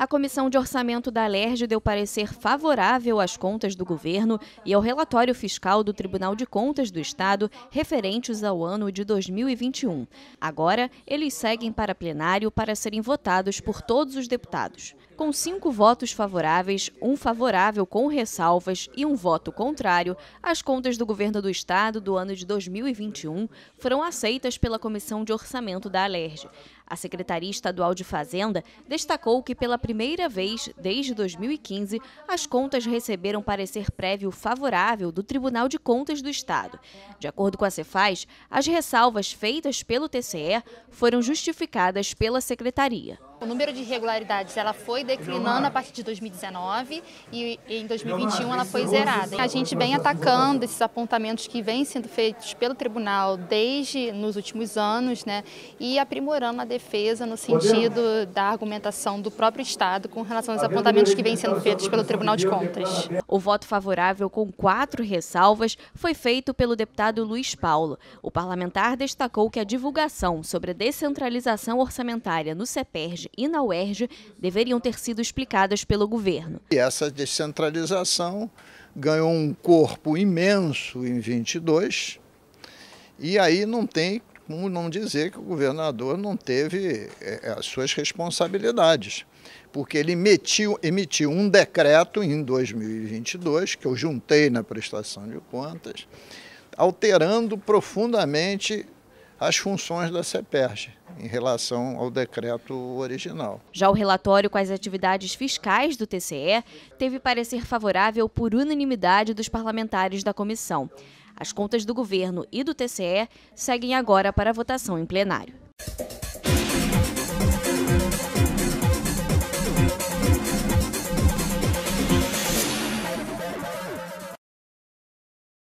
A Comissão de Orçamento da Alerj deu parecer favorável às contas do governo e ao relatório fiscal do Tribunal de Contas do Estado referentes ao ano de 2021. Agora, eles seguem para plenário para serem votados por todos os deputados. Com cinco votos favoráveis, um favorável com ressalvas e um voto contrário, as contas do governo do estado do ano de 2021 foram aceitas pela Comissão de Orçamento da Alerj. A Secretaria Estadual de Fazenda destacou que, pela primeira vez desde 2015, as contas receberam parecer prévio favorável do Tribunal de Contas do Estado. De acordo com a Cefaz, as ressalvas feitas pelo TCE foram justificadas pela Secretaria. O número de irregularidades ela foi declinando a partir de 2019 e em 2021 ela foi zerada. A gente vem atacando esses apontamentos que vêm sendo feitos pelo tribunal desde nos últimos anos, né, e aprimorando a defesa no sentido da argumentação do próprio Estado com relação aos apontamentos que vêm sendo feitos pelo Tribunal de Contas. O voto favorável com quatro ressalvas foi feito pelo deputado Luiz Paulo. O parlamentar destacou que a divulgação sobre a descentralização orçamentária no CEPERJ e na UERJ deveriam ter sido explicadas pelo governo. E essa descentralização ganhou um corpo imenso em 22 e aí não tem como não dizer que o governador não teve é, é, as suas responsabilidades, porque ele emitiu, emitiu um decreto em 2022, que eu juntei na prestação de contas, alterando profundamente as funções da CEPERG em relação ao decreto original. Já o relatório com as atividades fiscais do TCE teve parecer favorável por unanimidade dos parlamentares da comissão. As contas do governo e do TCE seguem agora para votação em plenário.